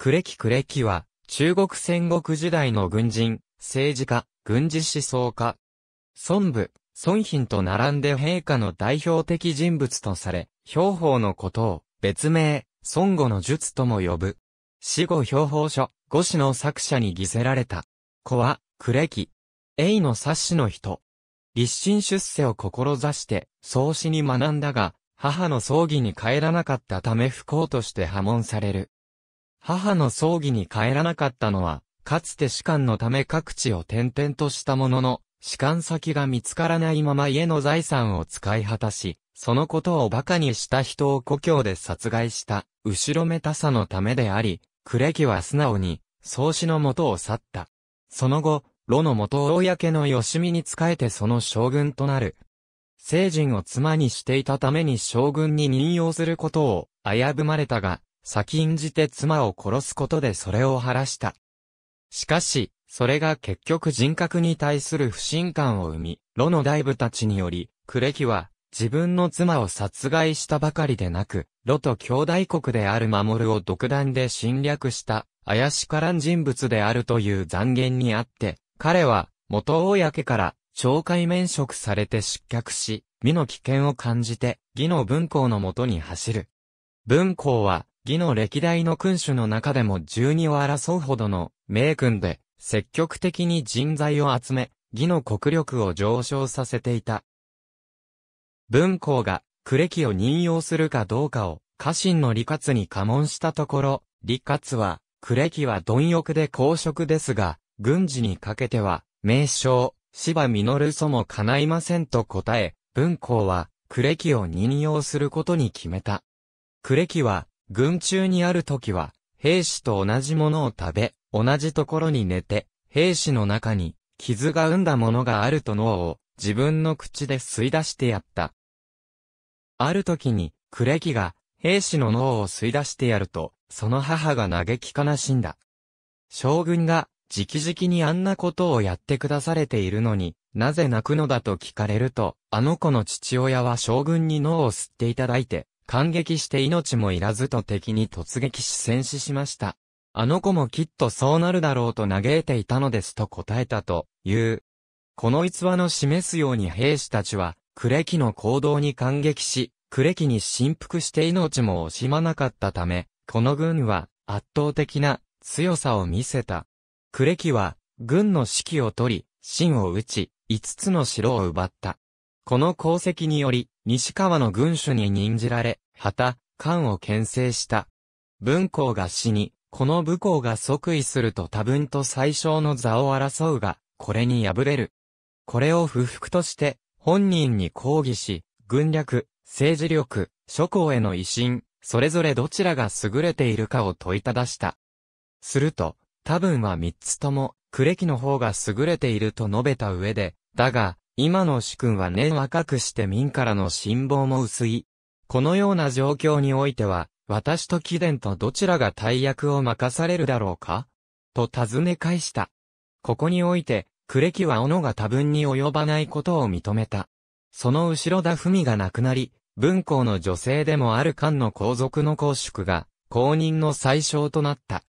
クレキクレキは、中国戦国時代の軍人、政治家、軍事思想家、孫武、孫賓と並んで陛下の代表的人物とされ、兵法のことを、別名、孫悟の術とも呼ぶ。死後標法書、五子の作者に偽せられた。子は、クレキ。永の冊子の人。立身出世を志して、創始に学んだが、母の葬儀に帰らなかったため不幸として破門される。母の葬儀に帰らなかったのは、かつて士官のため各地を転々としたものの、士官先が見つからないまま家の財産を使い果たし、そのことを馬鹿にした人を故郷で殺害した、後ろめたさのためであり、クレキは素直に、宗師のもとを去った。その後、炉のもと公の吉見に仕えてその将軍となる。聖人を妻にしていたために将軍に任用することを危ぶまれたが、先んじて妻を殺すことでそれを晴らした。しかし、それが結局人格に対する不信感を生み、炉の大部たちにより、クレキは、自分の妻を殺害したばかりでなく、炉と兄弟国である守を独断で侵略した、怪しからん人物であるという残言にあって、彼は、元公から、懲戒免職されて失脚し、身の危険を感じて、義の文校のもとに走る。文校は、魏の歴代の君主の中でも十二を争うほどの名君で、積極的に人材を集め、魏の国力を上昇させていた。文皇が、呉記を任用するかどうかを、家臣の李勝に過問したところ、李勝は、呉記は貪欲で公職ですが、軍事にかけては、名将、芝実そも叶いませんと答え、文皇は、呉記を任用することに決めた。呉記は、軍中にある時は、兵士と同じものを食べ、同じところに寝て、兵士の中に、傷が生んだものがあると脳を、自分の口で吸い出してやった。ある時に、クレキが、兵士の脳を吸い出してやると、その母が嘆き悲しんだ。将軍が、直々にあんなことをやってくだされているのに、なぜ泣くのだと聞かれると、あの子の父親は将軍に脳を吸っていただいて、感激して命もいらずと敵に突撃し戦死しました。あの子もきっとそうなるだろうと嘆いていたのですと答えたという。この逸話の示すように兵士たちは、クレキの行動に感激し、クレキに振幅して命も惜しまなかったため、この軍は圧倒的な強さを見せた。クレキは軍の指揮を取り、芯を打ち、5つの城を奪った。この功績により、西川の軍主に任じられ、旗、官を牽制した。文公が死に、この武功が即位すると多分と最小の座を争うが、これに敗れる。これを不服として、本人に抗議し、軍略、政治力、諸公への威信、それぞれどちらが優れているかを問いただした。すると、多分は三つとも、クレキの方が優れていると述べた上で、だが、今の主君は年若くして民からの辛抱も薄い。このような状況においては、私と貴殿とどちらが大役を任されるだろうかと尋ね返した。ここにおいて、れ木は斧が多分に及ばないことを認めた。その後ろ田文が亡くなり、文皇の女性でもある漢の皇族の皇宿が、公認の最小となった。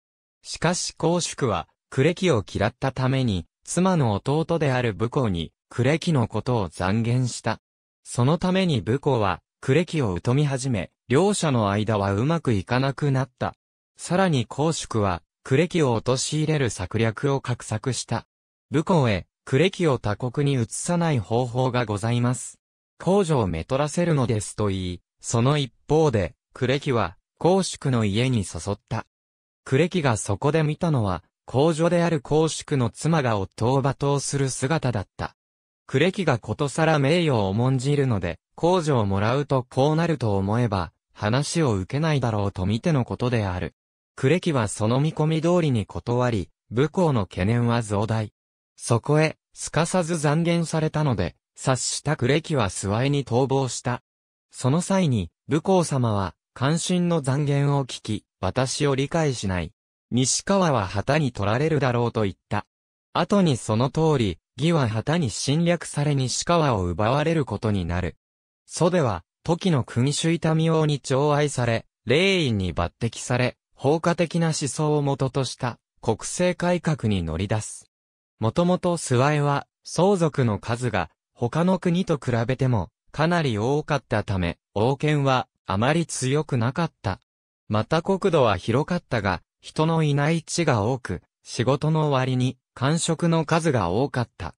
しかし皇宿は、れ木を嫌ったために、妻の弟である武皇に、呉木のことを残言した。そのために武功は、呉木を疎み始め、両者の間はうまくいかなくなった。さらに公祝は、呉木を陥れる策略を画策した。武功へ、呉木を他国に移さない方法がございます。公女をめとらせるのですと言い、その一方で、呉木は、公祝の家に誘った。呉木がそこで見たのは、公女である公祝の妻が夫を罵倒する姿だった。クレキがことさら名誉を重んじるので、控除をもらうとこうなると思えば、話を受けないだろうと見てのことである。クレキはその見込み通りに断り、武功の懸念は増大。そこへ、すかさず残言されたので、察したクレキは諏訪へに逃亡した。その際に、武功様は、関心の残言を聞き、私を理解しない。西川は旗に取られるだろうと言った。後にその通り、義は旗に侵略され西川を奪われることになる。蘇では、時の国主痛み王に寵愛され、霊院に抜擢され、放火的な思想をととした国政改革に乗り出す。もともと諏訪江は相続の数が他の国と比べてもかなり多かったため、王権はあまり強くなかった。また国土は広かったが、人のいない地が多く、仕事の割に、官職の数が多かった。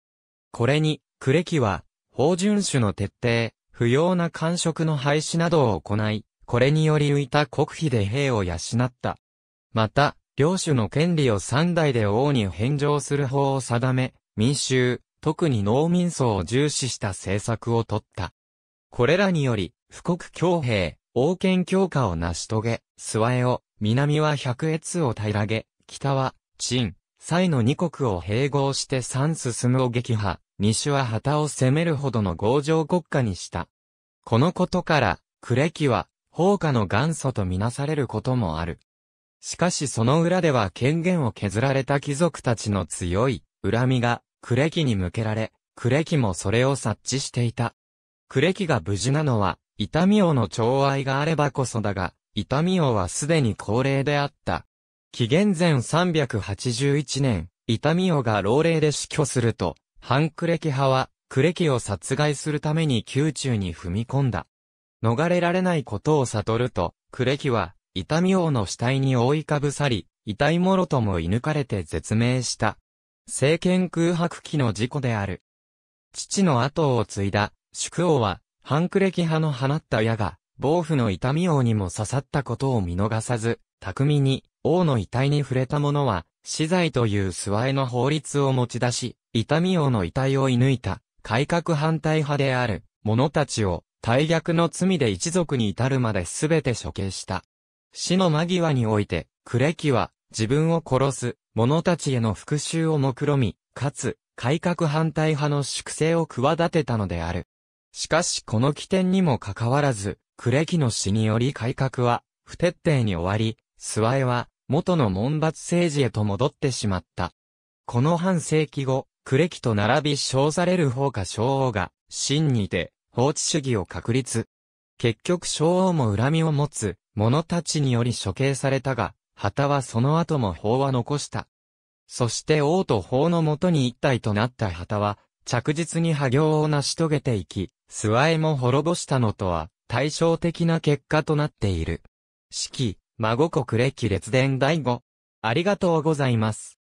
これに、クレキは、法遵守の徹底、不要な官職の廃止などを行い、これにより浮いた国費で兵を養った。また、領主の権利を三代で王に返上する法を定め、民衆、特に農民層を重視した政策をとった。これらにより、富国強兵、王権強化を成し遂げ、諏訪を、南は百越を平らげ、北は陳、蔡の二国を併合して三進むを撃破、西は旗を攻めるほどの合情国家にした。このことから、れ記は、放火の元祖とみなされることもある。しかしその裏では権限を削られた貴族たちの強い恨みがれ記に向けられ、れ記もそれを察知していた。れ記が無事なのは、痛み王の寵愛があればこそだが、痛み王はすでに高齢であった。紀元前381年、伊丹ミオが老齢で死去すると、ハンクレキ派は、クレキを殺害するために宮中に踏み込んだ。逃れられないことを悟ると、クレキは、伊丹ミオの死体に覆いかぶさり、遺体もろとも射抜かれて絶命した。政権空白期の事故である。父の後を継いだ、宿王は、ハンクレキ派の放った矢が、暴風の痛み王にも刺さったことを見逃さず、巧みに、王の遺体に触れた者は、死罪という諏訪への法律を持ち出し、痛み王の遺体を射抜いた、改革反対派である、者たちを、大逆の罪で一族に至るまで全て処刑した。死の間際において、クレキは、自分を殺す、者たちへの復讐を目論み、かつ、改革反対派の粛清を企てたのである。しかしこの起点にもかかわらず、クレキの死により改革は、不徹底に終わり、諏訪江は、元の門閥政治へと戻ってしまった。この半世紀後、呉キと並び称される方か昭王が、真にて、法治主義を確立。結局昭王も恨みを持つ、者たちにより処刑されたが、旗はその後も法は残した。そして王と法のもとに一体となった旗は、着実に破行を成し遂げていき、諏訪へも滅ぼしたのとは、対照的な結果となっている。四季、孫国歴列伝第5。ありがとうございます。